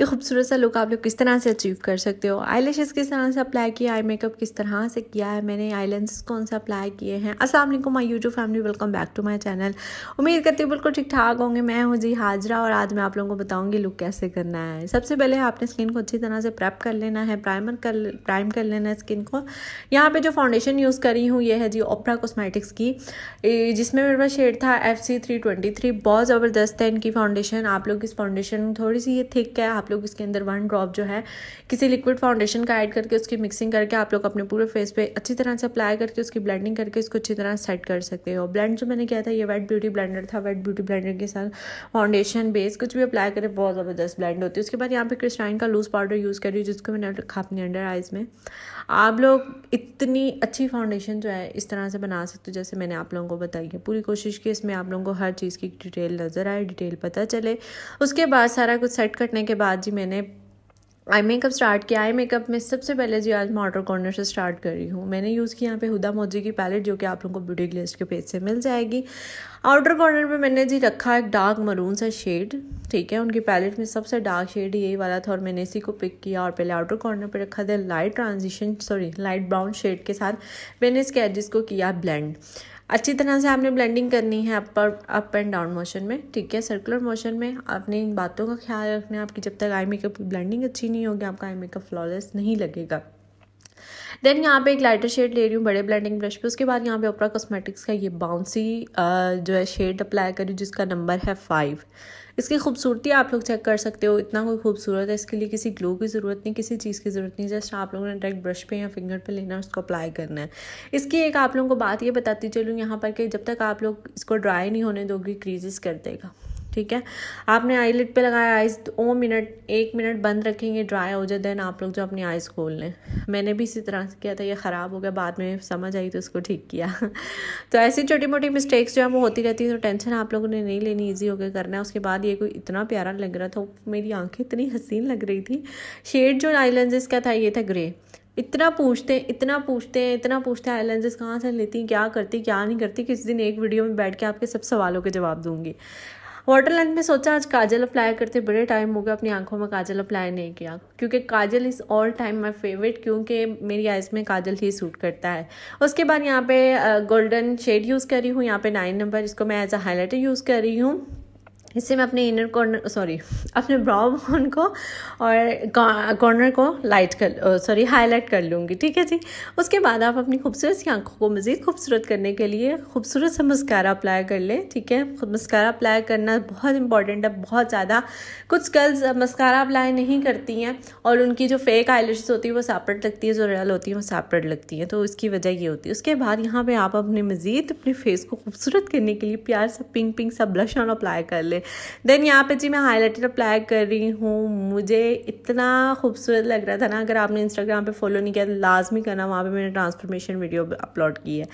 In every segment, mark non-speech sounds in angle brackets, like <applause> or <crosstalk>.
ये खूबसूरत सा लुक आप लोग किस तरह से अचीव कर सकते हो आई किस तरह से अप्लाई किया आई मेकअप किस तरह से किया है मैंने आई लेंसेज कौन से अप्लाई किए हैं अस्सलाम वालेकुम my YouTube family welcome back to my channel उम्मीद करती हूँ बिल्कुल ठीक ठाक होंगे मैं हूँ जी हाजरा और आज मैं आप लोगों को बताऊँगी लुक कैसे करना है सबसे पहले आपने स्किन को अच्छी तरह से प्रैप कर लेना है प्राइमर कर प्राइम कर लेना है स्किन को यहाँ पर जो फाउंडेशन यूज़ करी हूँ ये है जी ओपरा कॉस्मेटिक्स की जिसमें मेरे पास शेड था F C three twenty three बहुत ज़बरदस्त है इनकी फाउंडेशन आप लोग इस फाउंडेशन थोड़ी सी ये थिक है आप लोग इसके अंदर वन ड्रॉप जो है किसी लिक्विड फाउंडेशन का ऐड करके उसकी मिक्सिंग करके आप लोग अपने पूरे फेस पे अच्छी तरह से अप्लाई करके उसकी ब्लेंडिंग करके इसको अच्छी तरह सेट कर सकते हो ब्लेंड जो मैंने किया था ये वेट ब्यूटी ब्लेंडर था वेट ब्यूटी ब्लेंडर के साथ फाउंडेशन बेस कुछ भी अप्लाई करें बहुत ज़बरदस्त ब्लेंड होती है उसके बाद यहाँ पर क्रिस्टाइन का लूज़ पाउडर यूज़ कर रही हूँ जिसको मैंने रखा अपने अंडर आइज़ में आप लोग इतनी अच्छी फाउंडेशन जो है इस तरह से बना सकते हो जैसे मैंने आप लोगों को बताई है पूरी कोशिश की इसमें आप लोगों को हर चीज़ की डिटेल नज़र आए डिटेल पता चले उसके बाद सारा कुछ सेट करने के बाद बाद जी मैंने आई मेकअप स्टार्ट किया आई मेकअप में सबसे पहले जी आज मैं वाटर कॉर्नर से स्टार्ट कर रही हूँ मैंने यूज़ किया यहाँ पे हुदा मोजी की पैलेट जो कि आप लोगों को ब्यूटी ग्लेस के पेज से मिल जाएगी आउटर कॉर्नर पे मैंने जी रखा एक डार्क मरून सा शेड ठीक है उनकी पैलेट में सबसे डार्क शेड यही वाला था और मैंने इसी को पिक किया और पहले आउटर कॉर्नर पर रखा था light transition sorry light brown shade के साथ मैंने इसके एडजस्ट को किया ब्लेंड अच्छी तरह से आपने ब्लेंडिंग करनी है upper up and down motion में ठीक है सर्कुलर मोशन में आपने इन बातों का ख्याल रखना है आपकी जब तक आई मेकअप की ब्लेंडिंग अच्छी नहीं होगी आपका आई मेकअप फ्लॉलेस नहीं लगेगा देन यहाँ पे एक लाइटर शेड ले रही हूँ बड़े ब्लेंडिंग ब्रश पे उसके बाद यहाँ पे ओपरा कॉस्मेटिक्स का ये बाउंसी जो है शेड अप्लाई करी जिसका नंबर है फाइव इसकी खूबसूरती आप लोग चेक कर सकते हो इतना कोई खूबसूरत है इसके लिए किसी ग्लो की ज़रूरत नहीं किसी चीज़ की ज़रूरत नहीं जस्ट आप लोगों ने डायरेक्ट ब्रश पे या फिंगर पे लेना है उसको अप्लाई करना है इसकी एक आप लोगों को बात ये बताती चलूँ यहाँ पर कि जब तक आप लोग इसको ड्राई नहीं होने दोगे क्रीजेस कर देगा ठीक है आपने आईलिट पे लगाया आइज़ दो मिनट एक मिनट बंद रखेंगे ड्राई हो जाए देन आप लोग जो अपनी आइज़ खोल लें मैंने भी इसी तरह से किया था ये ख़राब हो गया बाद में समझ आई तो उसको ठीक किया <laughs> तो ऐसी छोटी मोटी मिस्टेक्स जो है वो होती रहती है तो टेंशन आप लोगों ने नहीं लेनी ईजी होकर करना है उसके बाद ये कोई इतना प्यारा लग रहा था मेरी आँखें इतनी हसीन लग रही थी शेड जो आई का था ये था ग्रे इतना पूछते हैं इतना पूछते हैं इतना पूछते हैं आईलेंजेस कहाँ से लेती हैं क्या करती क्या नहीं करती किस दिन एक वीडियो में बैठ के आपके सब सवालों के जवाब दूंगी वाटर लेंथ में सोचा आज काजल अप्लाई करते बड़े टाइम हो गया अपनी आंखों में काजल अप्लाई नहीं किया क्योंकि kajal is all time my favourite क्योंकि मेरी आइज़ में काजल ही सूट करता है उसके बाद यहाँ पे गोल्डन शेड यूज़ कर रही हूँ यहाँ पे नाइन नंबर इसको मैं एज अ हाईलाइटर यूज़ कर रही हूँ इससे मैं अपने इनर कॉर्नर सॉरी अपने ब्राउ बोन को और कॉर्नर को लाइट कर सॉरी हाईलाइट कर लूँगी ठीक है जी उसके बाद आप अपनी खूबसूरत सी आंखों को मज़ीद खूबसूरत करने के लिए खूबसूरत सा मस्कारा अप्लाई कर लें ठीक है मस्कारा अप्लाई करना बहुत इंपॉर्टेंट है बहुत ज़्यादा कुछ गर्ल्स मस्कारा अप्लाई नहीं करती हैं और उनकी जो फेक आईलिश होती है वो सापरेट लगती है जो रियल होती है वो सापरेट लगती है तो उसकी वजह ये होती है उसके बाद यहाँ पर आप अपने मज़ीद अपने फेस को खूबसूरत करने के लिए प्यार सा पिंक पिंक सा ब्लश ऑन अप्लाई कर लें से देन यहाँ पे जी मैं हाईलाइटर अप्लाई कर रही हूँ मुझे इतना खूबसूरत लग रहा था ना अगर आपने इंस्टाग्राम पे फॉलो नहीं किया तो लाजमी करना वहाँ पे मैंने ट्रांसफॉर्मेशन वीडियो अपलोड की है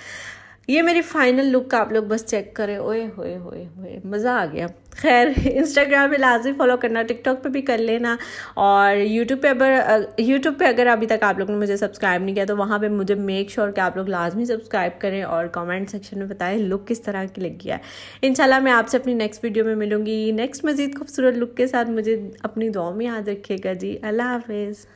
ये मेरी फाइनल लुक का आप लोग बस चेक करें ओए होए होए होए मज़ा आ गया खैर इंस्टाग्राम पे लाजमी फॉलो करना टिकटॉक पे भी कर लेना और यूट्यूब पे अगर यूट्यूब पे अगर अभी तक आप लोग ने मुझे सब्सक्राइब नहीं किया तो वहाँ पे मुझे मेक श्योर sure कि आप लोग लाजमी सब्सक्राइब करें और कमेंट सेक्शन में बताएं लुक किस तरह की लगी है इनशाला मैं आपसे अपनी नेक्स्ट वीडियो में मिलूँगी नेक्स्ट मज़ीद खूबसूरत लुक के साथ मुझे अपनी दुआ में याद रखिएगा जी अल्लाह हाफिज़